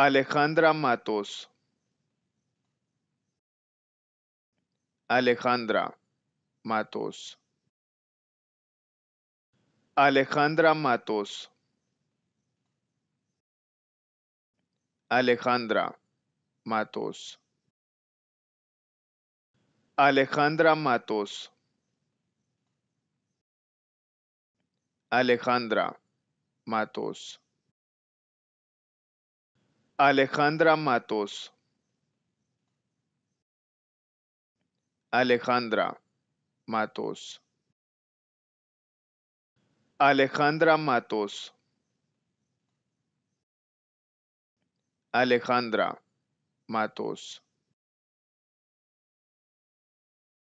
Alejandra Matos. Alejandra Matos. Alejandra Matos. Alejandra Matos. Alejandra Matos. Alejandra Matos. Alejandra Matos. Alejandra Matos. Alejandra Matos. Alejandra Matos.